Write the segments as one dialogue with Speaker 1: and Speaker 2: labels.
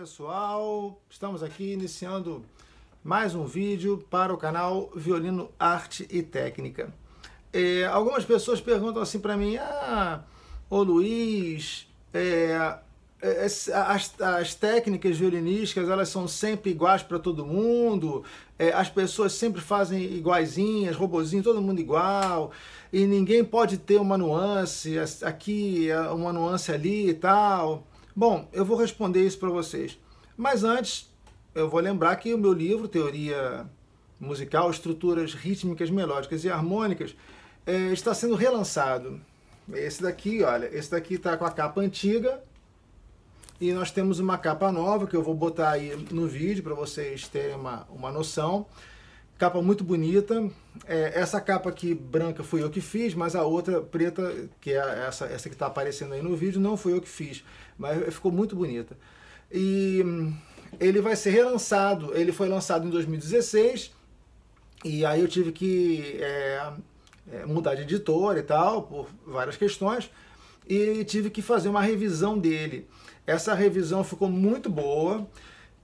Speaker 1: pessoal, estamos aqui iniciando mais um vídeo para o canal Violino Arte e Técnica. É, algumas pessoas perguntam assim para mim, ah, ô Luiz, é, é, é as, as, técnicas violinísticas elas são sempre iguais para todo mundo, é, as pessoas sempre fazem iguaizinhas, robozinho, todo mundo igual, e ninguém pode ter uma nuance aqui, é uma nuance ali e tal. Bom, eu vou responder isso para vocês. Mas antes, eu vou lembrar que o meu livro, Teoria Musical, Estruturas Rítmicas, Melódicas e Harmônicas, é, está sendo relançado. Esse daqui, olha, esse daqui está com a capa antiga, e nós temos uma capa nova que eu vou botar aí no vídeo para vocês terem uma, uma noção. Capa muito bonita. É, essa capa aqui branca fui eu que fiz, mas a outra preta, que é essa, essa que está aparecendo aí no vídeo, não foi eu que fiz. Mas ficou muito bonita. E hum, ele vai ser relançado. Ele foi lançado em 2016. E aí eu tive que é, é mudar de editora e tal, por várias questões. E tive que fazer uma revisão dele. Essa revisão ficou muito boa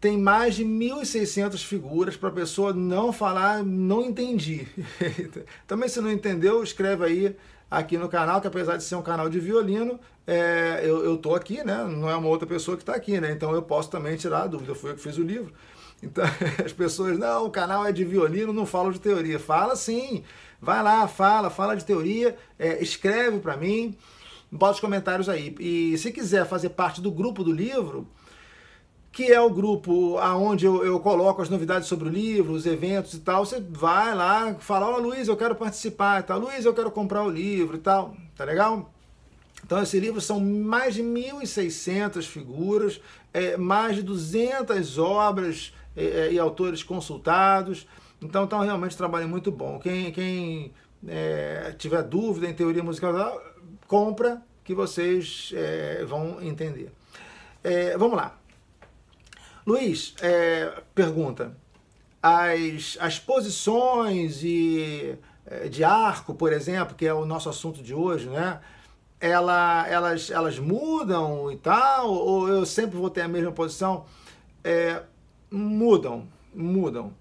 Speaker 1: tem mais de 1.600 figuras para a pessoa não falar, não entendi. Também se não entendeu, escreve aí aqui no canal, que apesar de ser um canal de violino, é, eu, eu tô aqui, né? Não é uma outra pessoa que está aqui, né? Então eu posso também tirar a dúvida, foi eu que fiz o livro. Então as pessoas, não, o canal é de violino, não falo de teoria. Fala sim, vai lá, fala, fala de teoria, é, escreve para mim, bota os comentários aí. E se quiser fazer parte do grupo do livro, que é o grupo aonde eu, eu, coloco as novidades sobre o livro, os eventos e tal. Você vai lá, fala, olha Luiz, eu quero participar, tá? Luiz, eu quero comprar o livro e tal, tá legal? Então, esse livro são mais de 1.600 figuras, é, mais de 200 obras é, é, e autores consultados. Então, então, realmente um trabalho muito bom. Quem, quem é, tiver dúvida em teoria musical, compra, que vocês é, vão entender. É, vamos lá. Luiz, é, pergunta. As, as posições e, é, de arco, por exemplo, que é o nosso assunto de hoje, né? Ela, elas, elas mudam e tal? Ou eu sempre vou ter a mesma posição? É, mudam, mudam.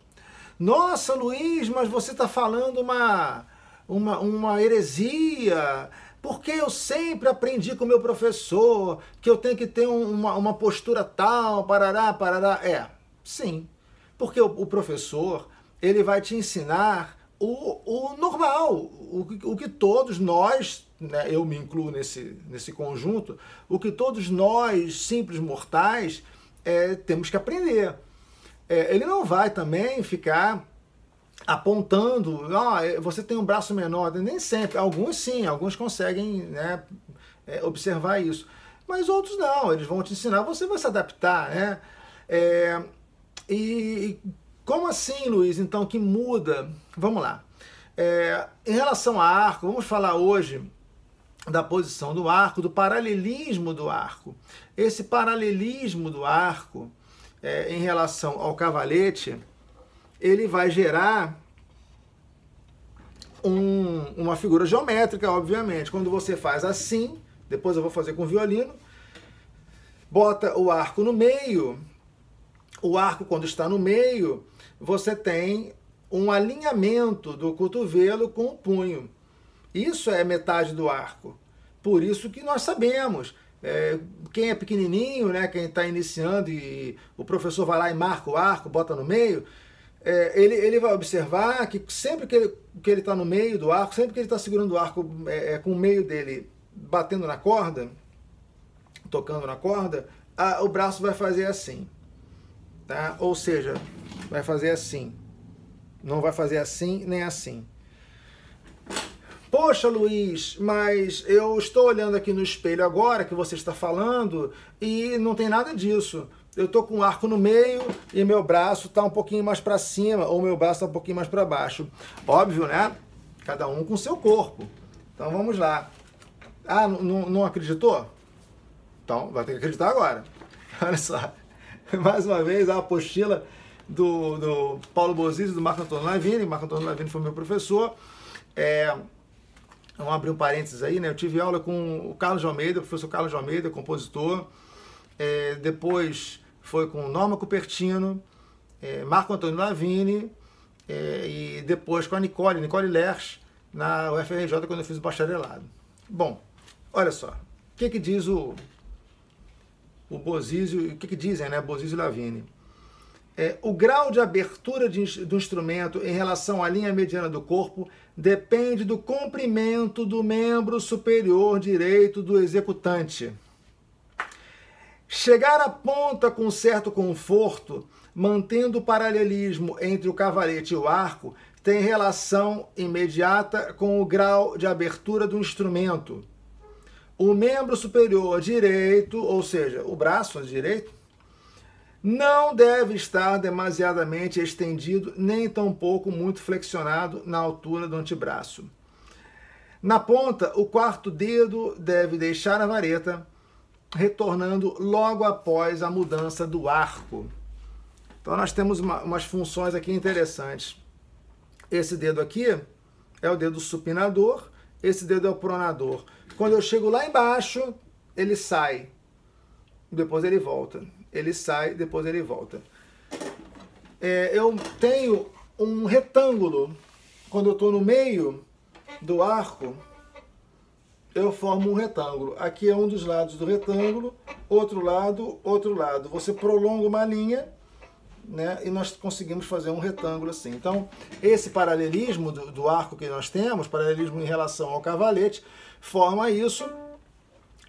Speaker 1: Nossa, Luiz, mas você está falando uma, uma, uma heresia porque eu sempre aprendi com o meu professor que eu tenho que ter uma, uma postura tal, parará, parará. É, sim, porque o, o professor ele vai te ensinar o, o normal, o, o que todos nós, né, eu me incluo nesse, nesse conjunto, o que todos nós, simples mortais, é, temos que aprender. É, ele não vai também ficar apontando, ah, é, você tem um braço menor, nem sempre, alguns sim, alguns conseguem né, é, observar isso, mas outros não, eles vão te ensinar, você vai se adaptar, né? É, e como assim, Luiz, então, que muda? Vamos lá. É, em relação a arco, vamos falar hoje da posição do arco, do paralelismo do arco. Esse paralelismo do arco é, em relação ao cavalete, ele vai gerar um, uma figura geométrica, obviamente. Quando você faz assim, depois eu vou fazer com violino, bota o arco no meio, o arco quando está no meio, você tem um alinhamento do cotovelo com o punho. Isso é metade do arco. Por isso que nós sabemos. É, quem é pequenininho, né, quem está iniciando e o professor vai lá e marca o arco, bota no meio, é, ele, ele vai observar que sempre que ele está que ele tá no meio do arco, sempre que ele está segurando o arco é, é, com o meio dele batendo na corda, tocando na corda, a, o braço vai fazer assim. Tá? Ou seja, vai fazer assim. Não vai fazer assim nem assim. Poxa, Luiz, mas eu estou olhando aqui no espelho agora que você está falando e não tem nada disso eu tô com o um arco no meio e meu braço tá um pouquinho mais para cima ou meu braço tá um pouquinho mais para baixo. Óbvio, né? Cada um com seu corpo. Então vamos lá. Ah, não acreditou? Então vai ter que acreditar agora. Olha só. Mais uma vez a apostila do, do Paulo Bozizzi e do Marco Antônio Lavini. Marco Antônio Lavini foi meu professor. É, vamos abrir um parênteses aí, né? Eu tive aula com o Carlos de Almeida, o professor Carlos de Almeida, compositor. É, depois foi com Norma Cupertino, é, Marco Antônio Lavini é, e depois com a Nicole, Nicole Lersch na UFRJ, quando eu fiz o bacharelado. Bom, olha só, o que, que diz o, o Bozizio, o que, que dizem, né, Bozizio e Lavini? É, o grau de abertura de, do instrumento em relação à linha mediana do corpo depende do comprimento do membro superior direito do executante. Chegar à ponta com certo conforto, mantendo o paralelismo entre o cavalete e o arco, tem relação imediata com o grau de abertura do instrumento. O membro superior direito, ou seja, o braço direito, não deve estar demasiadamente estendido, nem tampouco muito flexionado na altura do antebraço. Na ponta, o quarto dedo deve deixar a vareta retornando logo após a mudança do arco. Então nós temos uma, umas funções aqui interessantes. Esse dedo aqui é o dedo supinador, esse dedo é o pronador. Quando eu chego lá embaixo, ele sai, depois ele volta. Ele sai, depois ele volta. É, eu tenho um retângulo, quando eu estou no meio do arco, eu formo um retângulo. Aqui é um dos lados do retângulo, outro lado, outro lado. Você prolonga uma linha né, e nós conseguimos fazer um retângulo assim. Então, esse paralelismo do, do arco que nós temos, paralelismo em relação ao cavalete, forma isso.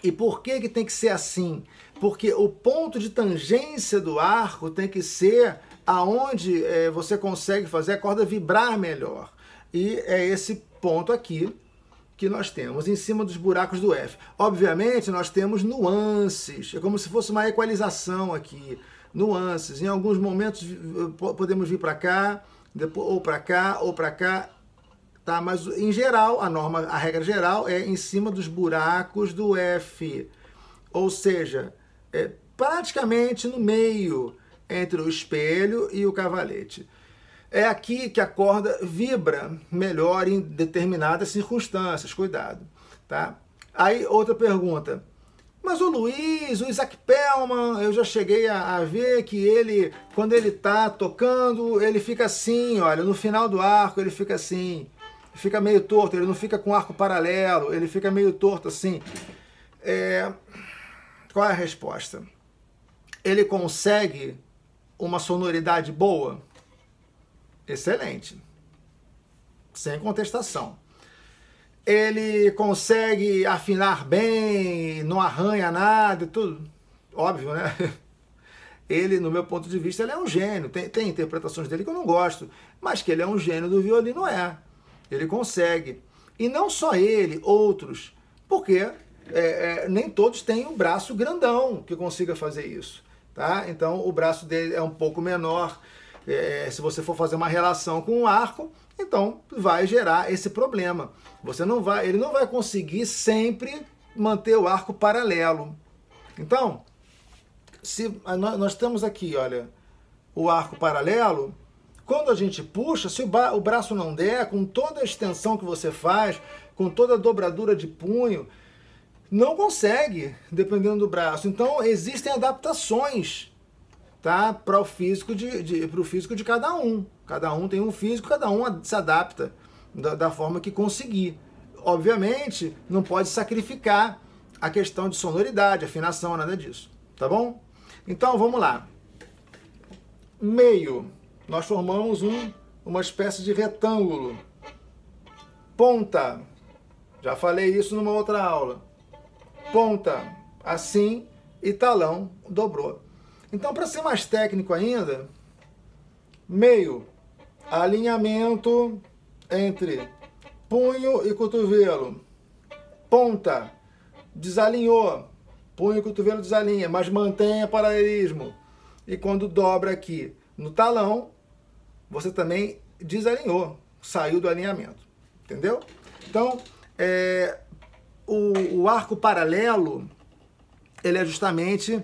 Speaker 1: E por que, que tem que ser assim? Porque o ponto de tangência do arco tem que ser aonde é, você consegue fazer a corda vibrar melhor. E é esse ponto aqui que nós temos em cima dos buracos do F. Obviamente, nós temos nuances, é como se fosse uma equalização aqui, nuances. Em alguns momentos eh, podemos vir para cá, depois, ou para cá, ou para cá, tá? Mas em geral, a norma, a regra geral é em cima dos buracos do F. Ou seja, é praticamente no meio entre o espelho e o cavalete. É aqui que a corda vibra melhor em determinadas circunstâncias, cuidado, tá? Aí outra pergunta. Mas o Luiz, o Isaac Pelman, eu já cheguei a, a, ver que ele, quando ele tá tocando, ele fica assim, olha, no final do arco ele fica assim, fica meio torto, ele não fica com arco paralelo, ele fica meio torto assim. É... Qual é a resposta? Ele consegue uma sonoridade boa? excelente, sem contestação. Ele consegue afinar bem, não arranha nada, tudo. Óbvio, né? Ele, no meu ponto de vista, ele é um gênio. Tem, tem interpretações dele que eu não gosto, mas que ele é um gênio do violino, é. Ele consegue. E não só ele, outros. Porque é, é, nem todos têm um braço grandão que consiga fazer isso. Tá? Então o braço dele é um pouco menor é, se você for fazer uma relação com um arco, então vai gerar esse problema. Você não vai, ele não vai conseguir sempre manter o arco paralelo. Então, se nós, nós temos aqui, olha, o arco paralelo, quando a gente puxa, se o, o braço não der, com toda a extensão que você faz, com toda a dobradura de punho, não consegue, dependendo do braço. Então, existem adaptações tá? Para o físico de, de para o físico de cada um. Cada um tem um físico, cada um se adapta da, da forma que conseguir. Obviamente, não pode sacrificar a questão de sonoridade, afinação, nada disso, tá bom? Então, vamos lá. Meio. Nós formamos um uma espécie de retângulo. Ponta. Já falei isso numa outra aula. Ponta assim e talão dobrou. Então, para ser mais técnico ainda, meio alinhamento entre punho e cotovelo, ponta desalinhou, punho e cotovelo desalinha, mas mantenha paralelismo. E quando dobra aqui no talão, você também desalinhou, saiu do alinhamento, entendeu? Então, é, o, o arco paralelo, ele é justamente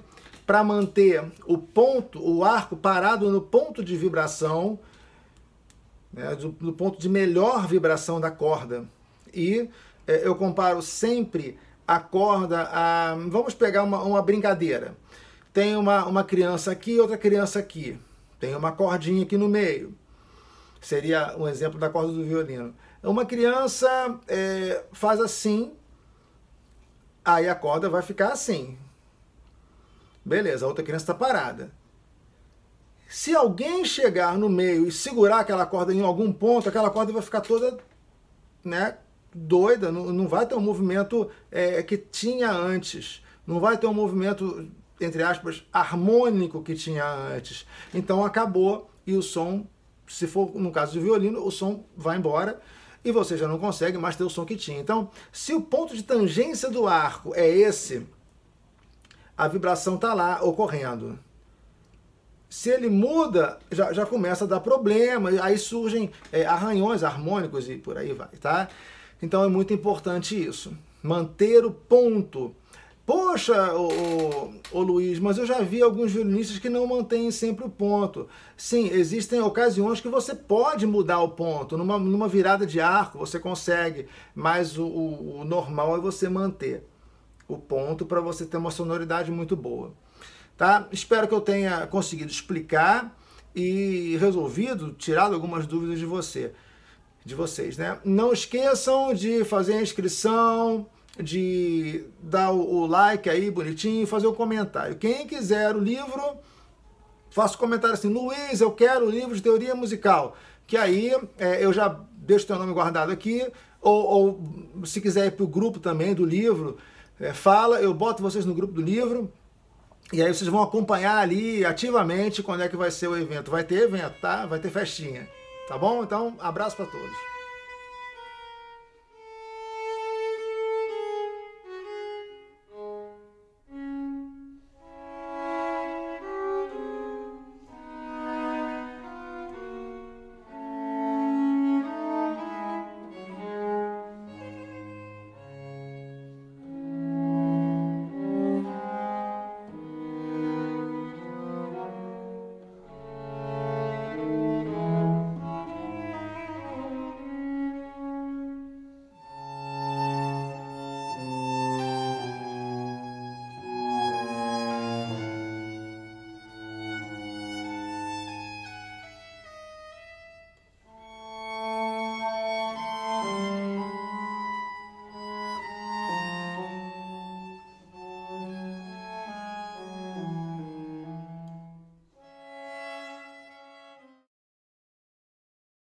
Speaker 1: para manter o ponto, o arco parado no ponto de vibração, né, do, no ponto de melhor vibração da corda. E é, eu comparo sempre a corda a. Vamos pegar uma, uma brincadeira. Tem uma, uma criança aqui outra criança aqui. Tem uma cordinha aqui no meio. Seria um exemplo da corda do violino. Uma criança é, faz assim, aí a corda vai ficar assim. Beleza, a outra criança está parada. Se alguém chegar no meio e segurar aquela corda em algum ponto, aquela corda vai ficar toda né, doida, não, não vai ter um movimento é, que tinha antes, não vai ter um movimento, entre aspas, harmônico que tinha antes. Então acabou e o som, se for no caso de violino, o som vai embora e você já não consegue mais ter o som que tinha. Então, se o ponto de tangência do arco é esse, a vibração está lá ocorrendo. Se ele muda, já, já começa a dar problema, aí surgem é, arranhões harmônicos e por aí vai, tá? Então é muito importante isso, manter o ponto. Poxa, ô, ô, ô, Luiz, mas eu já vi alguns violinistas que não mantêm sempre o ponto. Sim, existem ocasiões que você pode mudar o ponto. Numa, numa virada de arco você consegue, mas o, o, o normal é você manter o ponto para você ter uma sonoridade muito boa. Tá? Espero que eu tenha conseguido explicar e resolvido, tirado algumas dúvidas de você, de vocês, né? Não esqueçam de fazer a inscrição, de dar o like aí bonitinho, fazer o um comentário. Quem quiser o livro, faça um comentário assim, Luiz, eu quero o livro de teoria musical, que aí é, eu já deixo teu nome guardado aqui, ou, ou se quiser ir para o grupo também do livro, é, fala, eu boto vocês no grupo do livro. E aí vocês vão acompanhar ali ativamente quando é que vai ser o evento. Vai ter evento, tá? Vai ter festinha. Tá bom? Então, abraço para todos.